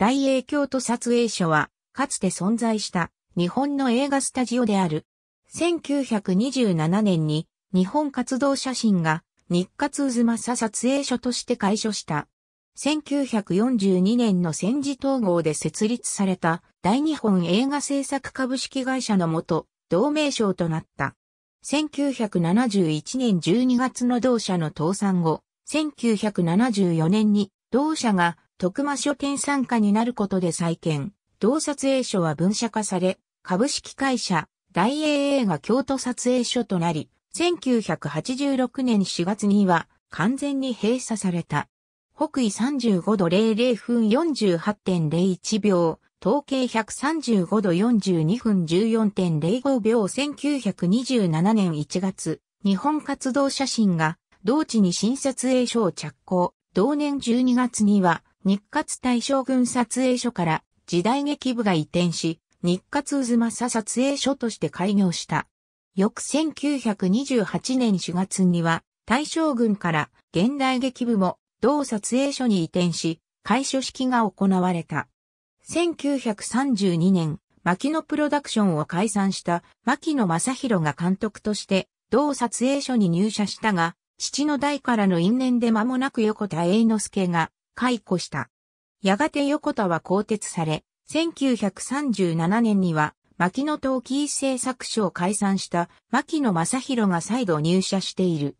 大英京都撮影所は、かつて存在した日本の映画スタジオである。1927年に日本活動写真が日活渦政撮影所として開所した。1942年の戦時統合で設立された大日本映画制作株式会社のもと、同名称となった。1971年12月の同社の倒産後、1974年に同社が徳間書店参加になることで再建、同撮影所は分社化され、株式会社、大英映画京都撮影所となり、1986年4月には完全に閉鎖された。北緯35度00分48.01秒、統計135度42分14.05秒1927年1月、日本活動写真が同地に新撮影所を着工。同年12月には日活大将軍撮影所から時代劇部が移転し、日活渦政撮影所として開業した。翌1928年4月には、大将軍から現代劇部も同撮影所に移転し、開所式が行われた。1932年、牧野プロダクションを解散した牧野正宏が監督として同撮影所に入社したが、父の代からの因縁で間もなく横田栄之助が解雇した。やがて横田は更迭され、1937年には、牧野陶器製作所を解散した牧野正宏が再度入社している。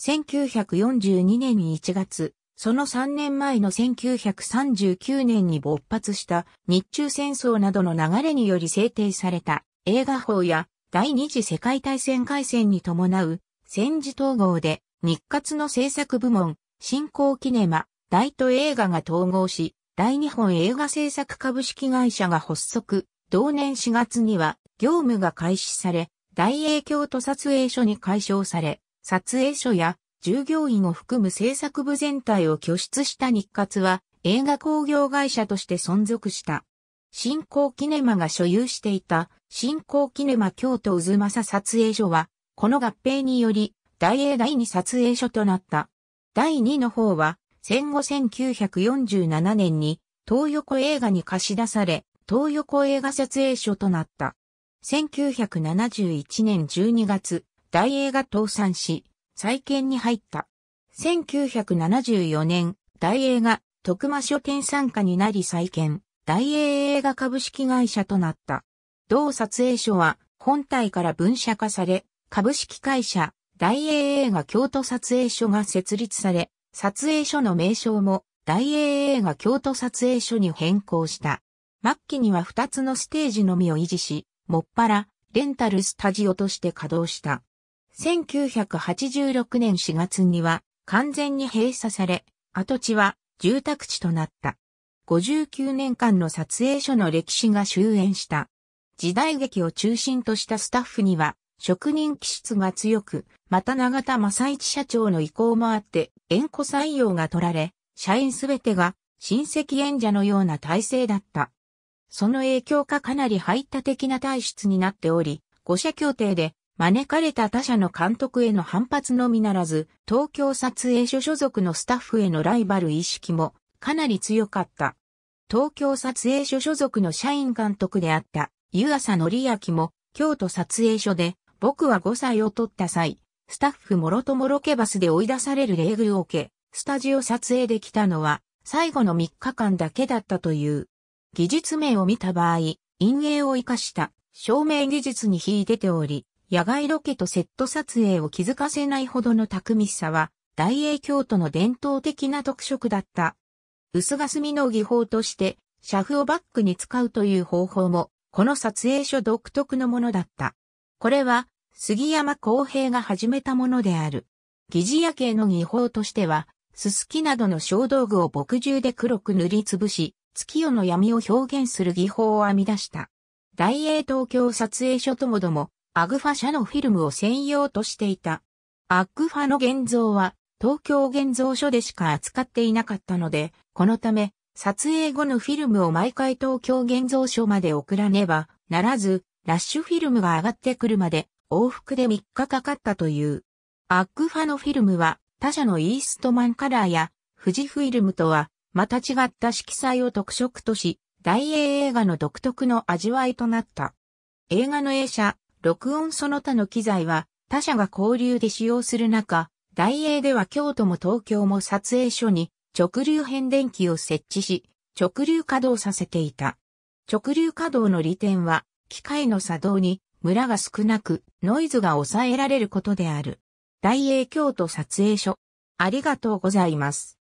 1942年1月、その3年前の1939年に勃発した日中戦争などの流れにより制定された映画法や第二次世界大戦開戦に伴う戦時統合で日活の制作部門、新興キネマ、大都映画が統合し、大日本映画制作株式会社が発足、同年4月には業務が開始され、大英京都撮影所に解消され、撮影所や従業員を含む制作部全体を拠出した日活は映画工業会社として存続した。新興キネマが所有していた新興キネマ京都渦政撮影所は、この合併により大英第二撮影所となった。第2の方は戦後1947年に東横映画に貸し出され、東横映画撮影所となった。1971年12月、大映が倒産し、再建に入った。1974年、大映が徳間書店参加になり再建、大映映画株式会社となった。同撮影所は本体から分社化され、株式会社、大映映画京都撮影所が設立され、撮影所の名称も大英映画京都撮影所に変更した。末期には2つのステージのみを維持し、もっぱら、レンタルスタジオとして稼働した。1986年4月には完全に閉鎖され、跡地は住宅地となった。59年間の撮影所の歴史が終焉した。時代劇を中心としたスタッフには、職人気質が強く、また永田正一社長の意向もあって、縁故採用が取られ、社員すべてが親戚縁者のような体制だった。その影響かかなり排他的な体質になっており、五社協定で招かれた他社の監督への反発のみならず、東京撮影所所属のスタッフへのライバル意識もかなり強かった。東京撮影所所属の社員監督であった湯浅則明も京都撮影所で僕は5歳を取った際、スタッフもろともロケバスで追い出される礼遇を受け、スタジオ撮影できたのは、最後の3日間だけだったという。技術面を見た場合、陰影を活かした照明技術に秀でており、野外ロケとセット撮影を気づかせないほどの巧みさは、大英京都の伝統的な特色だった。薄ガの技法として、シャフをバックに使うという方法も、この撮影所独特のものだった。これは、杉山公平が始めたものである。疑似夜景の技法としては、すすきなどの小道具を墨汁で黒く塗りつぶし、月夜の闇を表現する技法を編み出した。大英東京撮影所ともども、アグファ社のフィルムを専用としていた。アグファの現像は、東京現像所でしか扱っていなかったので、このため、撮影後のフィルムを毎回東京現像所まで送らねばならず、ラッシュフィルムが上がってくるまで往復で3日かかったという。アックファノフィルムは他社のイーストマンカラーや富士フィルムとはまた違った色彩を特色とし、大英映画の独特の味わいとなった。映画の映写、録音その他の機材は他社が交流で使用する中、大英では京都も東京も撮影所に直流変電機を設置し、直流稼働させていた。直流稼働の利点は、機械の作動にムラが少なく、ノイズが抑えられることである。大英京都撮影所。ありがとうございます。